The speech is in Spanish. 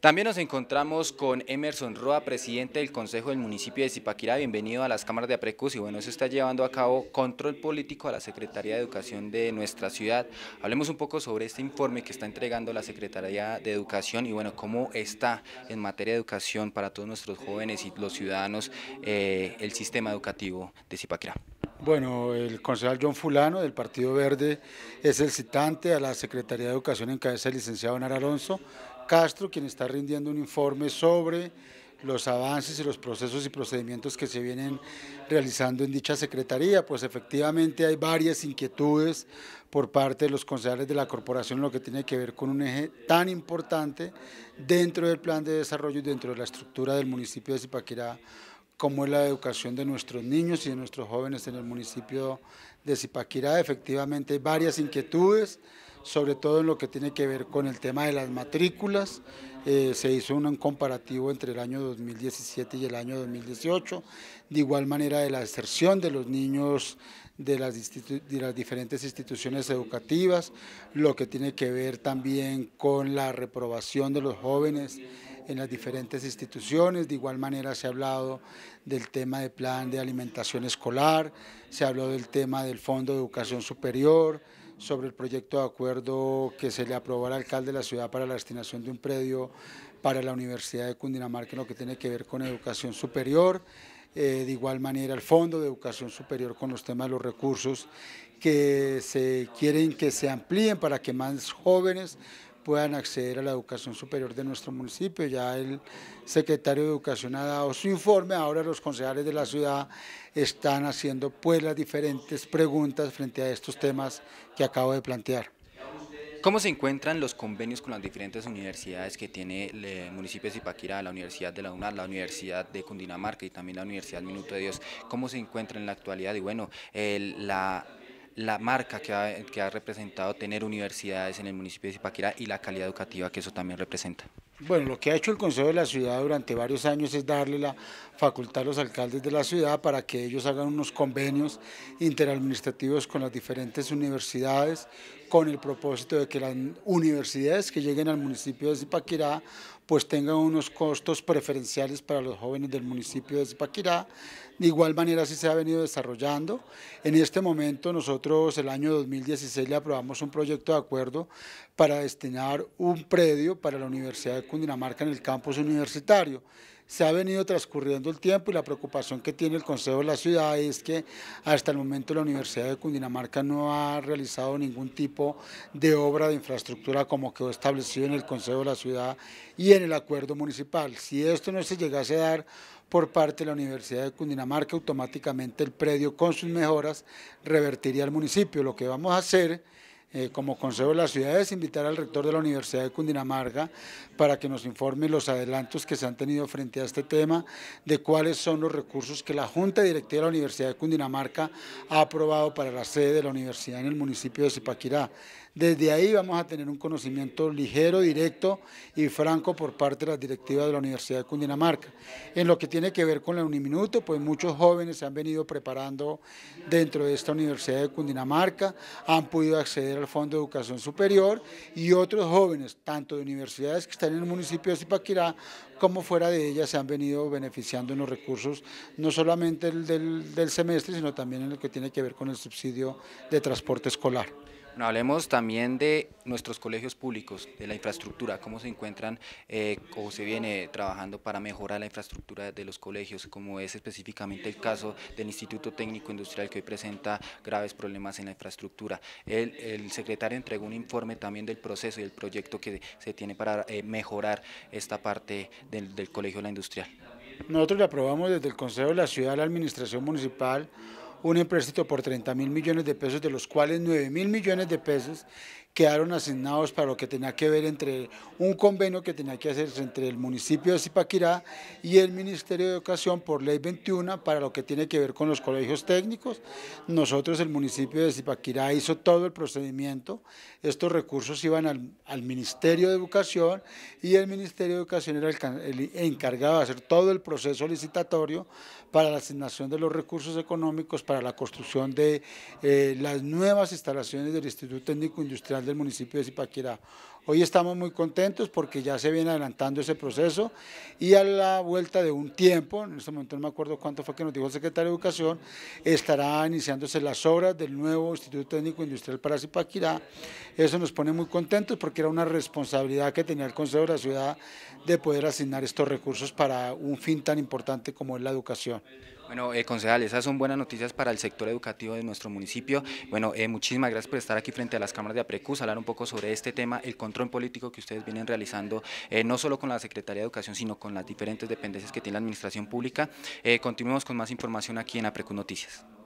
También nos encontramos con Emerson Roa, presidente del Consejo del Municipio de Zipaquirá. Bienvenido a las cámaras de Aprecus y bueno, se está llevando a cabo control político a la Secretaría de Educación de nuestra ciudad. Hablemos un poco sobre este informe que está entregando la Secretaría de Educación y bueno, cómo está en materia de educación para todos nuestros jóvenes y los ciudadanos eh, el sistema educativo de Zipaquirá. Bueno, el concejal John Fulano del Partido Verde es el citante a la Secretaría de Educación en cabeza del licenciado Nara Alonso Castro, quien está rindiendo un informe sobre los avances y los procesos y procedimientos que se vienen realizando en dicha secretaría, pues efectivamente hay varias inquietudes por parte de los concejales de la corporación en lo que tiene que ver con un eje tan importante dentro del plan de desarrollo y dentro de la estructura del municipio de Zipaquirá como es la educación de nuestros niños y de nuestros jóvenes en el municipio de Zipaquirá. Efectivamente hay varias inquietudes, sobre todo en lo que tiene que ver con el tema de las matrículas. Eh, se hizo un comparativo entre el año 2017 y el año 2018, de igual manera de la deserción de los niños de las, de las diferentes instituciones educativas, lo que tiene que ver también con la reprobación de los jóvenes en las diferentes instituciones. De igual manera se ha hablado del tema de plan de alimentación escolar, se habló del tema del Fondo de Educación Superior, sobre el proyecto de acuerdo que se le aprobó al alcalde de la ciudad para la destinación de un predio para la Universidad de Cundinamarca en lo que tiene que ver con educación superior. Eh, de igual manera el Fondo de Educación Superior con los temas de los recursos que se quieren que se amplíen para que más jóvenes puedan acceder a la educación superior de nuestro municipio. Ya el secretario de Educación ha dado su informe, ahora los concejales de la ciudad están haciendo pues las diferentes preguntas frente a estos temas que acabo de plantear. ¿Cómo se encuentran los convenios con las diferentes universidades que tiene el municipio de Zipaquirá, la Universidad de la Unar, la Universidad de Cundinamarca y también la Universidad Minuto de Dios? ¿Cómo se encuentran en la actualidad? Y bueno, la la marca que ha, representado tener universidades en el municipio de Zipaquirá y la calidad educativa que eso también representa. Bueno, lo que ha hecho el Consejo de la Ciudad durante varios años es darle la facultad a los alcaldes de la ciudad para que ellos hagan unos convenios interadministrativos con las diferentes universidades con el propósito de que las universidades que lleguen al municipio de Zipaquirá pues tengan unos costos preferenciales para los jóvenes del municipio de Zipaquirá. De igual manera así se ha venido desarrollando. En este momento nosotros el año 2016 le aprobamos un proyecto de acuerdo para destinar un predio para la Universidad de Cundinamarca en el campus universitario se ha venido transcurriendo el tiempo y la preocupación que tiene el Consejo de la Ciudad es que hasta el momento la Universidad de Cundinamarca no ha realizado ningún tipo de obra de infraestructura como quedó establecido en el Consejo de la Ciudad y en el acuerdo municipal. Si esto no se llegase a dar, por parte de la Universidad de Cundinamarca, automáticamente el predio con sus mejoras revertiría al municipio. Lo que vamos a hacer eh, como Consejo de las Ciudades, invitar al rector de la Universidad de Cundinamarca para que nos informe los adelantos que se han tenido frente a este tema, de cuáles son los recursos que la Junta Directiva de la Universidad de Cundinamarca ha aprobado para la sede de la universidad en el municipio de Zipaquirá. Desde ahí vamos a tener un conocimiento ligero, directo y franco por parte de las directivas de la Universidad de Cundinamarca. En lo que tiene que ver con la Uniminuto, pues muchos jóvenes se han venido preparando dentro de esta Universidad de Cundinamarca, han podido acceder el Fondo de Educación Superior y otros jóvenes, tanto de universidades que están en el municipio de Zipaquirá como fuera de ellas, se han venido beneficiando en los recursos, no solamente del, del semestre, sino también en lo que tiene que ver con el subsidio de transporte escolar hablemos también de nuestros colegios públicos, de la infraestructura, cómo se encuentran eh, o se viene trabajando para mejorar la infraestructura de los colegios, como es específicamente el caso del Instituto Técnico Industrial que hoy presenta graves problemas en la infraestructura. El, secretario entregó un informe también del proceso y del proyecto que se tiene para eh, mejorar esta parte del, colegio de la industrial. Nosotros le aprobamos desde el Consejo de la Ciudad a la Administración Municipal un empréstito por 30 mil millones de pesos, de los cuales 9 mil millones de pesos quedaron asignados para lo que tenía que ver entre un convenio que tenía que hacerse entre el municipio de Zipaquirá y el Ministerio de Educación por ley 21 para lo que tiene que ver con los colegios técnicos. Nosotros, el municipio de Zipaquirá, hizo todo el procedimiento. Estos recursos iban al, Ministerio de Educación y el Ministerio de Educación era el encargado de hacer todo el proceso licitatorio para la asignación de los recursos económicos para la construcción de eh, las nuevas instalaciones del Instituto Técnico Industrial del municipio de Zipaquirá. Hoy estamos muy contentos porque ya se viene adelantando ese proceso y a la vuelta de un tiempo, en este momento no me acuerdo cuánto fue que nos dijo el secretario de Educación, estará iniciándose las obras del nuevo Instituto Técnico Industrial para Zipaquirá. Eso nos pone muy contentos porque era una responsabilidad que tenía el Consejo de la Ciudad de poder asignar estos recursos para un fin tan importante como es la educación. Bueno, eh, concejal, esas son buenas noticias para el sector educativo de nuestro municipio. Bueno, eh, muchísimas gracias por estar aquí frente a las cámaras de APRECUS, hablar un poco sobre este tema, el control político que ustedes vienen realizando, eh, no solo con la Secretaría de Educación, sino con las diferentes dependencias que tiene la Administración Pública. Eh, continuemos con más información aquí en APRECUS Noticias.